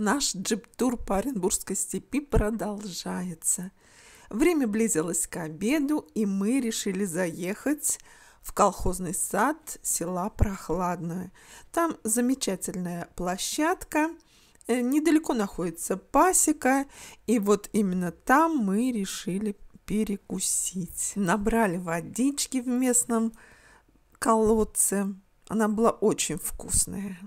Наш джип-тур по Оренбургской степи продолжается. Время близилось к обеду, и мы решили заехать в колхозный сад села Прохладное. Там замечательная площадка, э, недалеко находится пасека, и вот именно там мы решили перекусить. Набрали водички в местном колодце, она была очень вкусная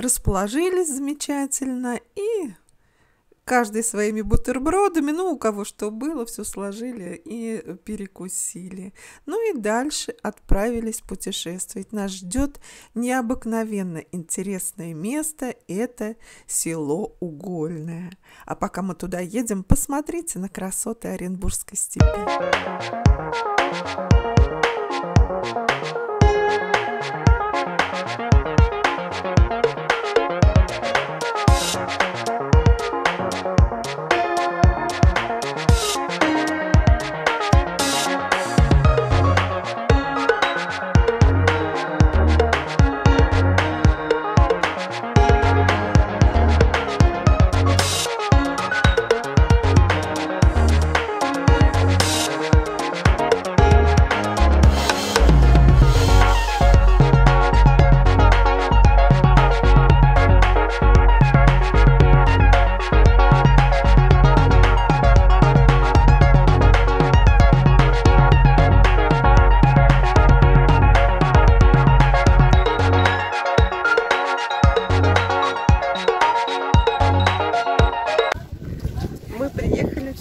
расположились замечательно и каждый своими бутербродами, ну, у кого что было, все сложили и перекусили. Ну и дальше отправились путешествовать. Нас ждет необыкновенно интересное место, это село Угольное. А пока мы туда едем, посмотрите на красоты Оренбургской степи.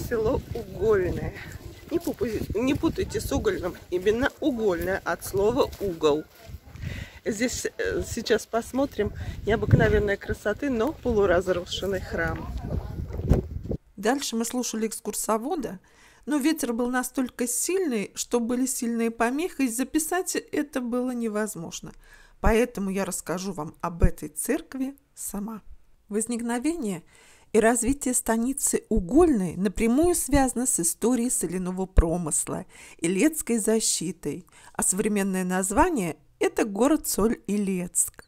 село Угольное. Не, пупайте, не путайте с угольным, именно угольное от слова угол. Здесь э, сейчас посмотрим необыкновенной красоты, но полуразрушенный храм. Дальше мы слушали экскурсовода, но ветер был настолько сильный, что были сильные помехи, и записать это было невозможно. Поэтому я расскажу вам об этой церкви сама. Возникновение – и развитие станицы Угольной напрямую связано с историей соляного промысла и Лецкой защитой, а современное название – это город Соль-Илецк.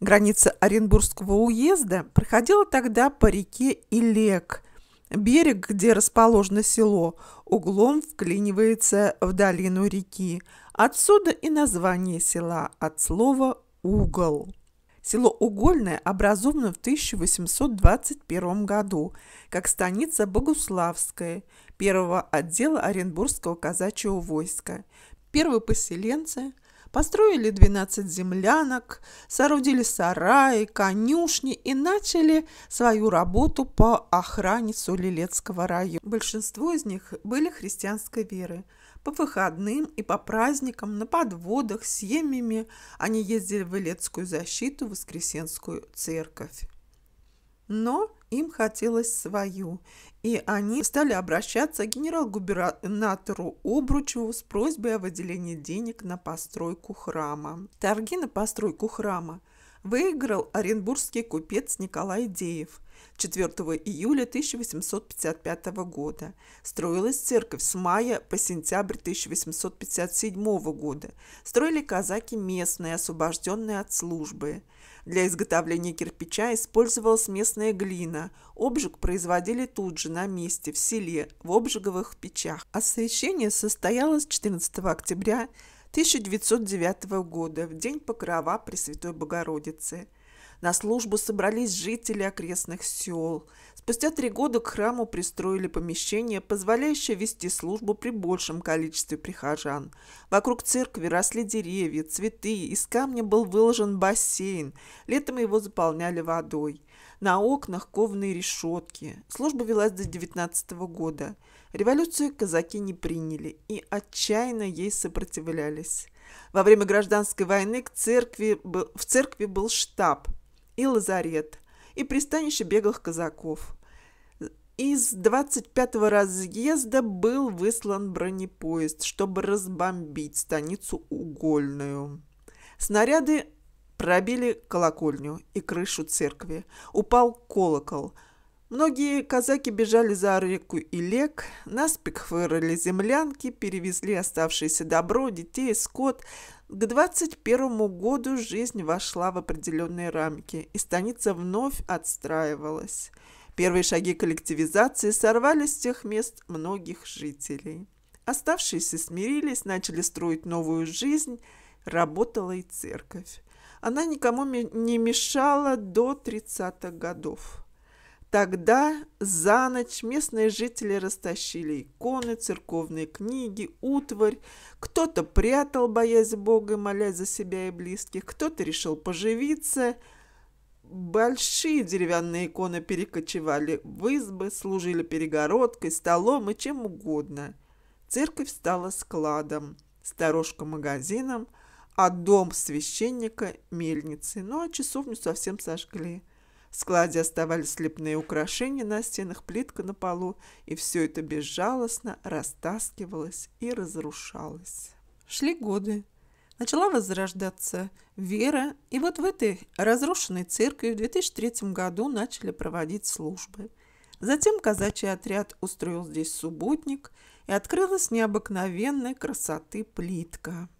Граница Оренбургского уезда проходила тогда по реке Илек. Берег, где расположено село, углом вклинивается в долину реки. Отсюда и название села от слова «угол». Село Угольное образовано в 1821 году как станица Богуславская первого отдела Оренбургского казачьего войска. Первые поселенцы построили 12 землянок, соорудили сараи, конюшни и начали свою работу по охране Сулилецкого района. Большинство из них были христианской веры – по выходным и по праздникам на подводах с семьями они ездили в Илецкую защиту, в Воскресенскую церковь. Но им хотелось свою, и они стали обращаться к генерал-губернатору Обручеву с просьбой о выделении денег на постройку храма. Торги на постройку храма – выиграл оренбургский купец Николай Деев. 4 июля 1855 года. Строилась церковь с мая по сентябрь 1857 года. Строили казаки местные, освобожденные от службы. Для изготовления кирпича использовалась местная глина. Обжиг производили тут же, на месте, в селе, в обжиговых печах. Освещение состоялось 14 октября 1909 года, в день Покрова Пресвятой Богородицы. На службу собрались жители окрестных сел. Спустя три года к храму пристроили помещение, позволяющее вести службу при большем количестве прихожан. Вокруг церкви росли деревья, цветы, из камня был выложен бассейн, летом его заполняли водой. На окнах кованые решетки. Служба велась до 19 года. Революцию казаки не приняли и отчаянно ей сопротивлялись. Во время гражданской войны к церкви был, в церкви был штаб и лазарет, и пристанище беглых казаков. Из 25-го разъезда был выслан бронепоезд, чтобы разбомбить станицу Угольную. Снаряды пробили колокольню и крышу церкви. Упал колокол – Многие казаки бежали за реку Илек, наспех вырыли землянки, перевезли оставшееся добро, детей, скот. К 21 году жизнь вошла в определенные рамки, и станица вновь отстраивалась. Первые шаги коллективизации сорвали с тех мест многих жителей. Оставшиеся смирились, начали строить новую жизнь, работала и церковь. Она никому не мешала до 30-х годов. Тогда за ночь местные жители растащили иконы, церковные книги, утварь. Кто-то прятал, боясь Бога и молясь за себя и близких, кто-то решил поживиться. Большие деревянные иконы перекочевали в избы, служили перегородкой, столом и чем угодно. Церковь стала складом, сторожка магазином, а дом священника – мельницей. Ну, а часовню совсем сожгли – в складе оставались лепные украшения на стенах, плитка на полу, и все это безжалостно растаскивалось и разрушалось. Шли годы. Начала возрождаться вера, и вот в этой разрушенной церкви в 2003 году начали проводить службы. Затем казачий отряд устроил здесь субботник, и открылась необыкновенной красоты плитка –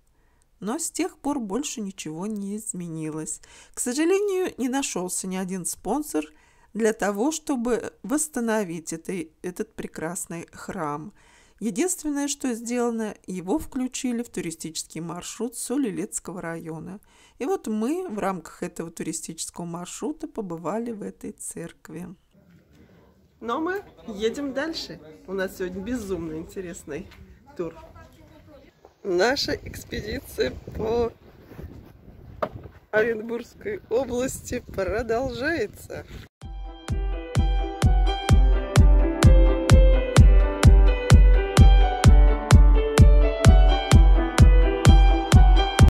но с тех пор больше ничего не изменилось. К сожалению, не нашелся ни один спонсор для того, чтобы восстановить это, этот прекрасный храм. Единственное, что сделано, его включили в туристический маршрут Солилецкого района. И вот мы в рамках этого туристического маршрута побывали в этой церкви. Но ну, а мы едем дальше. У нас сегодня безумно интересный тур наша экспедиция по Оренбургской области продолжается.